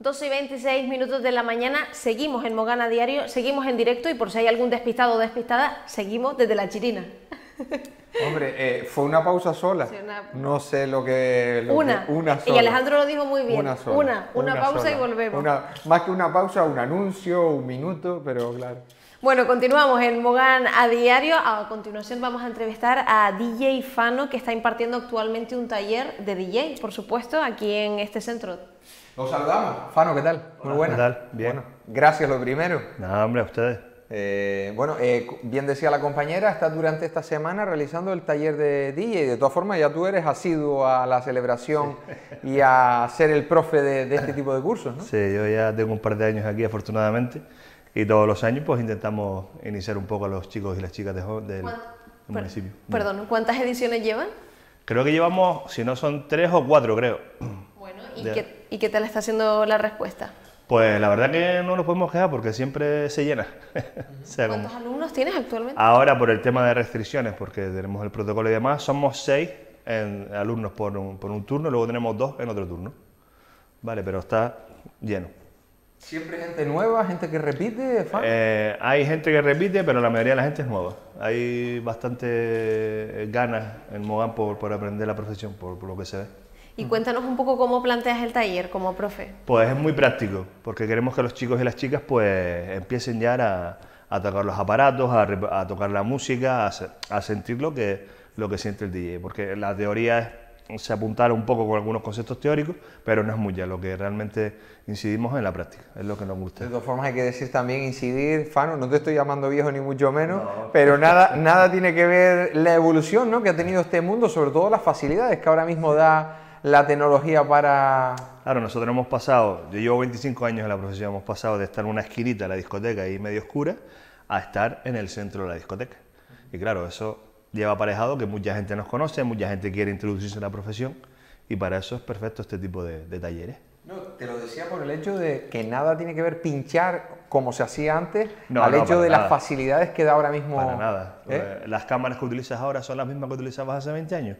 12 y 26 minutos de la mañana, seguimos en Mogana Diario, seguimos en directo y por si hay algún despistado o despistada, seguimos desde la chirina. Hombre, eh, fue una pausa sola. No sé lo que. una. una sola. Y Alejandro lo dijo muy bien. Una Una, una, pausa y volvemos. más que una pausa, un anuncio, un minuto, pero claro. Bueno, continuamos en Mogán a diario. A continuación vamos a entrevistar a DJ Fano, que está impartiendo actualmente un taller de DJ, por supuesto, aquí en este centro. Los saludamos. Fano, ¿qué tal? Muy buena. ¿Qué tal? Bien. gracias lo primero. Nada, hombre, a ustedes. Eh, bueno, eh, bien decía la compañera, estás durante esta semana realizando el taller de DJ. De todas formas, ya tú eres asiduo a la celebración y a ser el profe de, este tipo de cursos, ¿no? Sí, yo ya tengo un par de años aquí, afortunadamente. Y todos los años, pues intentamos iniciar un poco a los chicos y las chicas de, del, del municipio. Perdón, ¿cuántas ediciones llevan? Creo que llevamos, si no son tres o cuatro, creo. ¿Y, qué, ¿Y qué tal está haciendo la respuesta? Pues la verdad que no nos podemos quejar porque siempre se llena. ¿Cuántos alumnos tienes actualmente? Ahora por el tema de restricciones, porque tenemos el protocolo y demás, somos seis en alumnos por un, turno un turno, luego tenemos dos en otro turno. Vale, pero está lleno. ¿Siempre gente nueva, gente que repite? Eh, hay gente que repite, pero la mayoría de la gente es nueva. Hay bastante ganas en Mogán por, aprender la profesión, por lo que se ve. Y cuéntanos un poco cómo planteas el taller como profe. Pues es muy práctico, porque queremos que los chicos y las chicas pues empiecen ya a, tocar los aparatos, a, tocar la música, a, sentir lo que, lo que siente el DJ, porque la teoría es, se apuntara un poco con algunos conceptos teóricos, pero no es mucha, lo que realmente incidimos en la práctica, es lo que nos gusta. De todas formas hay que decir también incidir, Fano, no te estoy llamando viejo ni mucho menos, pero nada, nada tiene que ver la evolución ¿no? que ha tenido este mundo, sobre todo las facilidades que ahora mismo da la tecnología para... Claro, nosotros hemos pasado, yo llevo 25 años en la profesión, hemos pasado de estar en una esquinita de la discoteca y medio oscura a estar en el centro de la discoteca. Y claro, eso lleva aparejado que mucha gente nos conoce, mucha gente quiere introducirse en la profesión y para eso es perfecto este tipo de, talleres. No, te lo decía por el hecho de que nada tiene que ver pinchar como se hacía antes al hecho de las facilidades que da ahora mismo. Para nada. ¿eh? Las cámaras que utilizas ahora son las mismas que utilizabas hace 20 años.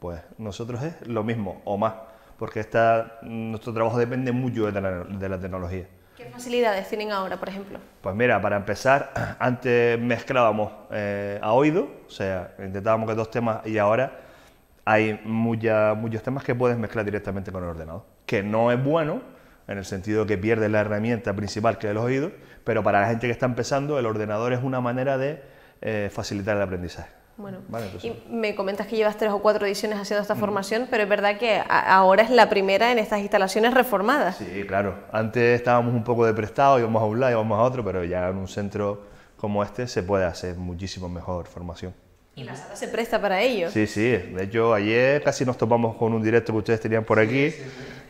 Pues nosotros es lo mismo o más, porque está, nuestro trabajo depende mucho de la, tecnología. ¿Qué facilidades tienen ahora, por ejemplo? Pues mira, para empezar, antes mezclábamos eh, a oído, o sea, intentábamos que dos temas y ahora hay mucha, muchos temas que puedes mezclar directamente con el ordenador, que no es bueno en el sentido que pierdes la herramienta principal que es el oído, pero para la gente que está empezando, el ordenador es una manera de eh, facilitar el aprendizaje. Bueno, pues y me comentas que llevas tres o cuatro ediciones haciendo esta formación, pero es verdad que ahora es la primera en estas instalaciones reformadas. Sí, claro. Antes estábamos un poco de prestado, íbamos a un lado, íbamos a otro, pero ya en un centro como este se puede hacer muchísimo mejor formación. Y la sala se presta para ello. Sí, sí. De hecho, ayer casi nos topamos con un directo que ustedes tenían por aquí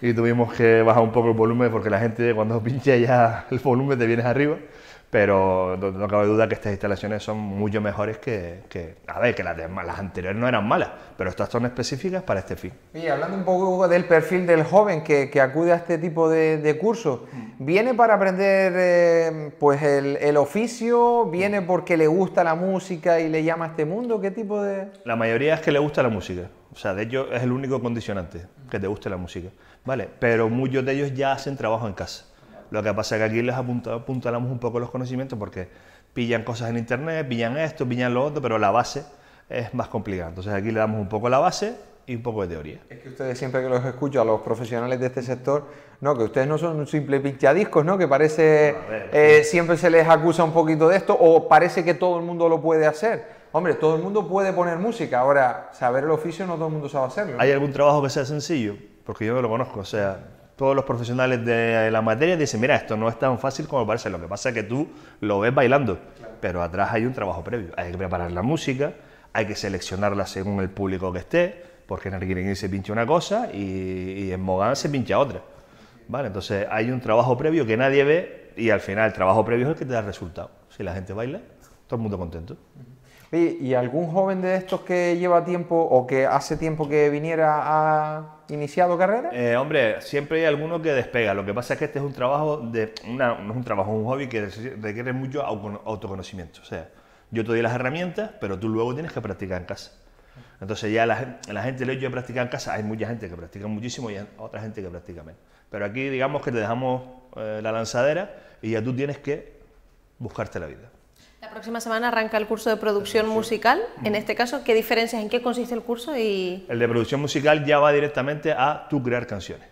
y tuvimos que bajar un poco el volumen porque la gente cuando pincha ya el volumen te vienes arriba pero no cabe duda que estas instalaciones son mucho mejores que, a ver, que las, anteriores no eran malas, pero estas son específicas para este fin. Y hablando un poco del perfil del joven que, acude a este tipo de, cursos, mm. ¿viene para aprender eh, pues el, oficio? ¿Viene mm. porque le gusta la música y le llama a este mundo? ¿Qué tipo de...? La mayoría es que le gusta la música, o sea, de hecho es el único condicionante, que te guste la música, ¿vale? Pero muchos de ellos ya hacen trabajo en casa. Lo que pasa es que aquí les apuntalamos un poco los conocimientos porque pillan cosas en internet, pillan esto, pillan lo otro, pero la base es más complicada. Entonces aquí le damos un poco la base y un poco de teoría. Es que ustedes siempre que los escucho a los profesionales de este sector, no, que ustedes no son un simple pinchadiscos, ¿no? Que parece eh, siempre se les acusa un poquito de esto o parece que todo el mundo lo puede hacer. Hombre, todo el mundo puede poner música, ahora saber el oficio no todo el mundo sabe hacerlo. ¿Hay algún trabajo que sea sencillo? Porque yo no lo conozco, o sea, todos los profesionales de la materia dicen, mira, esto no es tan fácil como parece, lo que pasa es que tú lo ves bailando, pero atrás hay un trabajo previo, hay que preparar la música, hay que seleccionarla según el público que esté, porque en Arguineguín se pincha una cosa y, en Mogán se pincha otra. ¿Vale? Entonces hay un trabajo previo que nadie ve y al final el trabajo previo es el que te da resultado. Si la gente baila, todo el mundo contento. ¿y algún joven de estos que lleva tiempo o que hace tiempo que viniera a, iniciado carrera? Eh, hombre, siempre hay alguno que despega. Lo que pasa es que este es un trabajo, de no es un trabajo, es un hobby que requiere mucho autoconocimiento. O sea, yo te doy las herramientas, pero tú luego tienes que practicar en casa. Entonces ya la, la gente le de practicar en casa, hay mucha gente que practica muchísimo y otra gente que practica menos. Pero aquí digamos que te dejamos eh, la lanzadera y ya tú tienes que buscarte la vida. La próxima semana arranca el curso de producción, musical. En este caso, ¿qué diferencias? ¿En qué consiste el curso? Y... El de producción musical ya va directamente a tú crear canciones.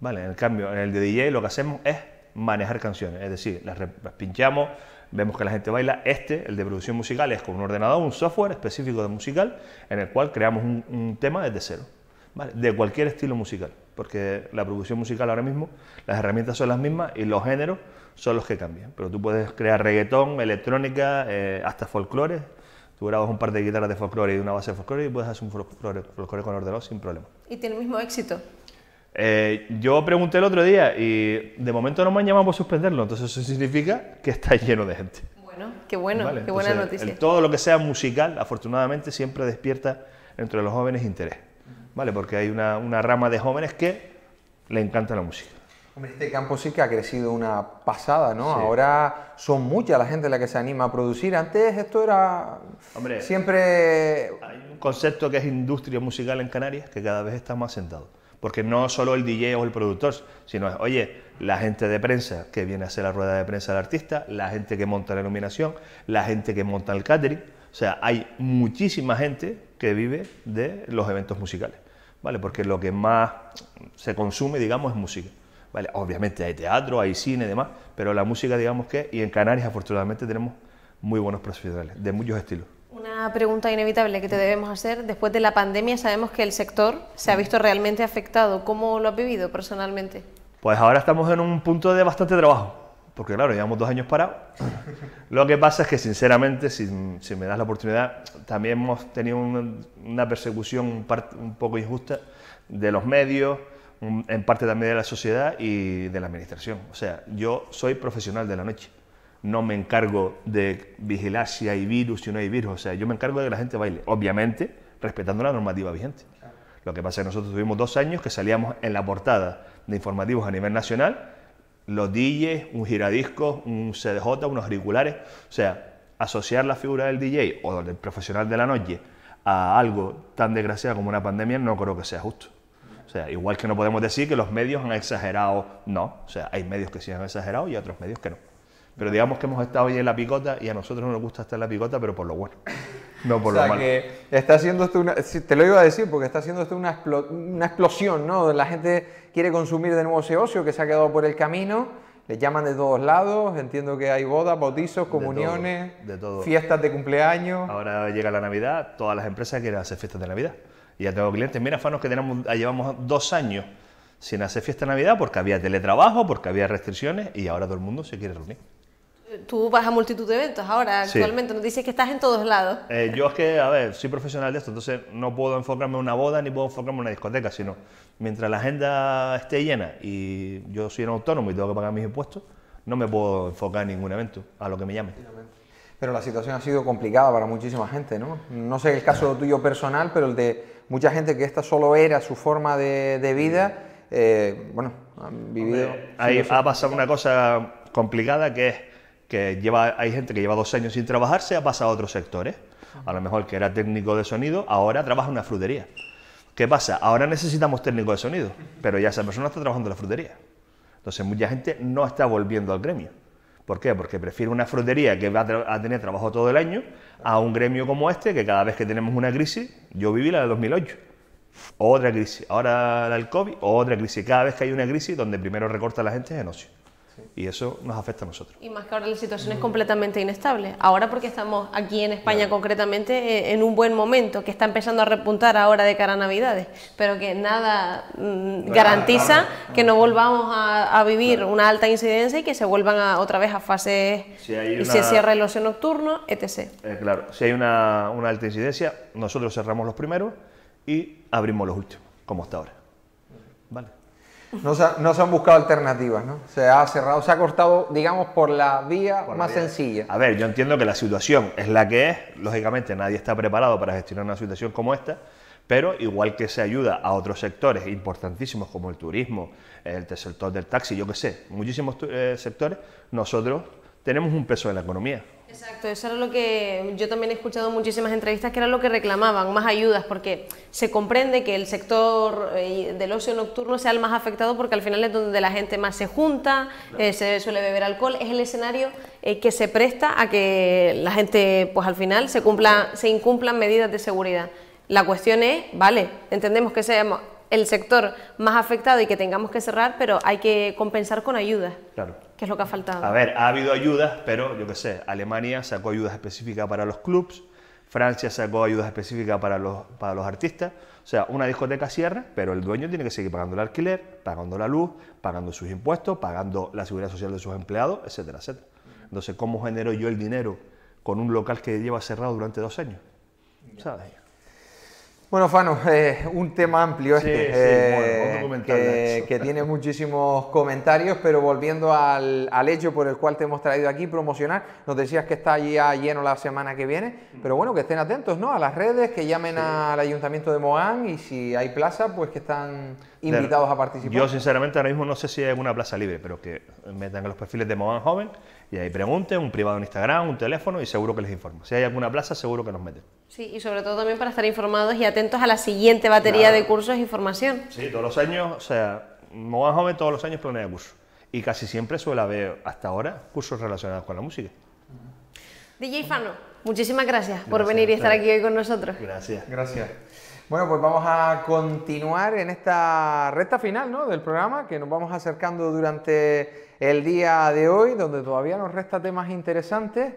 Vale, en el cambio, en el de DJ lo que hacemos es manejar canciones, es decir, las, pinchamos, vemos que la gente baila. Este, el de producción musical, es con un ordenador, un software específico de musical, en el cual creamos un, tema desde cero, de cualquier estilo musical, porque la producción musical ahora mismo, las herramientas son las mismas y los géneros son los que cambian. Pero tú puedes crear reggaetón, electrónica, eh, hasta folclore. Tú grabas un par de guitarras de folclore y una base de folclore y puedes hacer un folclore, con ordenador sin problema. ¿Y tiene el mismo éxito? Eh, yo pregunté el otro día y de momento no me han llamado por suspenderlo, entonces eso significa que está lleno de gente. Bueno, qué bueno, qué buena noticia. todo lo que sea musical, afortunadamente, siempre despierta entre los jóvenes interés, ¿vale? Porque hay una, una rama de jóvenes que le encanta la música. Hombre, este campo sí que ha crecido una pasada, ¿no? Ahora son mucha la gente la que se anima a producir. Antes esto era Hombre, siempre... Hay un concepto que es industria musical en Canarias que cada vez está más sentado. Porque no solo el DJ o el productor, sino oye, la gente de prensa que viene a hacer la rueda de prensa del artista, la gente que monta la iluminación, la gente que monta el catering. O sea, hay muchísima gente que vive de los eventos musicales, ¿vale? Porque lo que más se consume, digamos, es música. Obviamente hay teatro, hay cine y demás, pero la música, digamos que, y en Canarias afortunadamente tenemos muy buenos profesionales, de muchos estilos. Una pregunta inevitable que te debemos hacer. Después de la pandemia sabemos que el sector se ha visto realmente afectado. ¿Cómo lo has vivido personalmente? Pues ahora estamos en un punto de bastante trabajo, porque claro, llevamos dos años parados. Lo que pasa es que sinceramente, si, me das la oportunidad, también hemos tenido una persecución un poco injusta de los medios, en parte también de la sociedad y de la administración. O sea, yo soy profesional de la noche. No me encargo de vigilar si hay virus, si no hay virus. O sea, yo me encargo de que la gente baile. Obviamente, respetando la normativa vigente. Lo que pasa es que nosotros tuvimos dos años que salíamos en la portada de informativos a nivel nacional, los DJs, un giradisco, un CDJ, unos auriculares. O sea, asociar la figura del DJ o del profesional de la noche a algo tan desgraciado como una pandemia no creo que sea justo sea, igual que no podemos decir que los medios han exagerado, no. O sea, hay medios que sí han exagerado y otros medios que no. Pero digamos que hemos estado ahí en la picota y a nosotros no nos gusta estar en la picota, pero por lo bueno. No por o sea, lo malo. Que está haciendo esto una, te lo iba a decir, porque está haciendo esto una, una explosión, ¿no? La gente quiere consumir de nuevo ese ocio que se ha quedado por el camino. Le llaman de todos lados, entiendo que hay bodas, bautizos, comuniones, fiestas de cumpleaños. Ahora llega la Navidad, todas las empresas quieren hacer fiestas de Navidad. Y ya tengo clientes, mira, Fanos, que tenemos, ah, llevamos dos años sin hacer fiesta de Navidad porque había teletrabajo, porque había restricciones y ahora todo el mundo se quiere reunir. Eh, tú vas a multitud de eventos ahora, actualmente, nos dices que estás en todos lados. Eh, yo es que, a ver, soy profesional de esto, entonces no puedo enfocarme en una boda ni puedo enfocarme en una discoteca, sino mientras la agenda esté llena y yo soy un autónomo y tengo que pagar mis impuestos, no me puedo enfocar en ningún evento, a lo que me llamen. Pero la situación ha sido complicada para muchísima gente, ¿no? No sé el caso tuyo personal, pero el de mucha gente que esta solo era su forma de, vida, eh, bueno, han vivido... ha pasado una cosa complicada que es que lleva, hay gente que lleva dos años sin trabajar, se ha pasado a otros sectores. A lo mejor que era técnico de sonido, ahora trabaja en una frutería. ¿Qué pasa? Ahora necesitamos técnico de sonido, pero ya esa persona está trabajando en la frutería. Entonces mucha gente no está volviendo al gremio. ¿Por qué? Porque prefiero una frutería que va a, tener trabajo todo el año a un gremio como este que cada vez que tenemos una crisis, yo viví la de 2008, otra crisis, ahora la del COVID, otra crisis. Cada vez que hay una crisis donde primero recorta la gente es en ocio. Y eso nos afecta a nosotros. Y más que ahora la situación es completamente inestable. Ahora porque estamos aquí en España concretamente eh, en un buen momento, que está empezando a repuntar ahora de cara a Navidades, pero que nada mm, garantiza que no volvamos a, vivir una alta incidencia y que se vuelvan a, otra vez a fases y se cierre el ocio nocturno, etc. Eh, claro, si hay una, una alta incidencia, nosotros cerramos los primeros y abrimos los últimos, como hasta ahora. Vale. No se, han buscado alternativas, ¿no? Se ha cerrado, se ha cortado, digamos, por la vía más sencilla. A ver, yo entiendo que la situación es la que es, lógicamente nadie está preparado para gestionar una situación como esta, pero igual que se ayuda a otros sectores importantísimos como el turismo, el sector del taxi, yo qué sé, muchísimos eh, sectores, nosotros tenemos un peso en la economía. Exacto, eso era lo que yo también he escuchado en muchísimas entrevistas, que era lo que reclamaban, más ayudas, porque se comprende que el sector eh, del ocio nocturno sea el más afectado porque al final es donde la gente más se junta, eh, se suele beber alcohol, es el escenario eh, que se presta a que la gente, pues al final, se, cumpla, se incumplan medidas de seguridad. La cuestión es, vale, entendemos que seamos el sector más afectado y que tengamos que cerrar, pero hay que compensar con ayudas. Claro es lo que ha faltado. A ver, ha habido ayudas, pero yo qué sé, Alemania sacó ayudas específicas para los clubs, Francia sacó ayudas específicas para los, para los artistas. O sea, una discoteca cierra, pero el dueño tiene que seguir pagando el alquiler, pagando la luz, pagando sus impuestos, pagando la seguridad social de sus empleados, etcétera, etcétera. Entonces, ¿cómo genero yo el dinero con un local que lleva cerrado durante dos años? ¿Sabes? Bueno, Fano, eh, un tema amplio este, sí, eh, que, tiene muchísimos comentarios, pero volviendo al, hecho por el cual te hemos traído aquí, promocionar, nos decías que está ya lleno la semana que viene, pero bueno, que estén atentos ¿no? a las redes, que llamen al Ayuntamiento de Moán y si hay plaza, pues que están invitados a participar. Yo sinceramente ahora mismo no sé si hay una plaza libre, pero que metan los perfiles de Moán Joven y ahí pregunten, un privado en Instagram, un teléfono y seguro que les informo. Si hay alguna plaza, seguro que nos meten. Sí, y sobre todo también para estar informados y atentos a la siguiente batería de cursos y formación. Sí, todos los años, o sea, más joven todos los años planea cursos. Y casi siempre suele haber, hasta ahora, cursos relacionados con la música. DJ Fano, muchísimas gracias, gracias por venir y estar aquí hoy con nosotros. Gracias. Gracias. Bueno, pues vamos a continuar en esta recta final ¿no? del programa que nos vamos acercando durante el día de hoy, donde todavía nos resta temas interesantes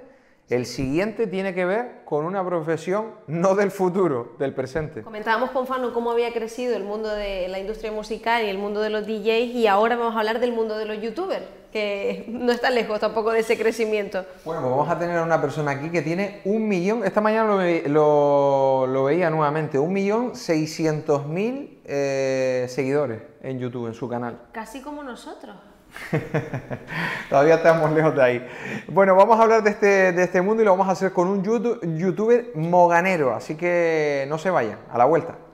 el siguiente tiene que ver con una profesión no del futuro, del presente. Comentábamos con Fano cómo había crecido el mundo de la industria musical y el mundo de los DJs y ahora vamos a hablar del mundo de los youtubers, que no está lejos tampoco de ese crecimiento. Bueno, pues vamos a tener a una persona aquí que tiene un millón, esta mañana lo, veía nuevamente, un millón seiscientos mil eh, seguidores en YouTube, en su canal. Casi como nosotros. Todavía estamos lejos de ahí. Bueno, vamos a hablar de este, este mundo y lo vamos a hacer con un youtuber moganero, así que no se vayan, a la vuelta.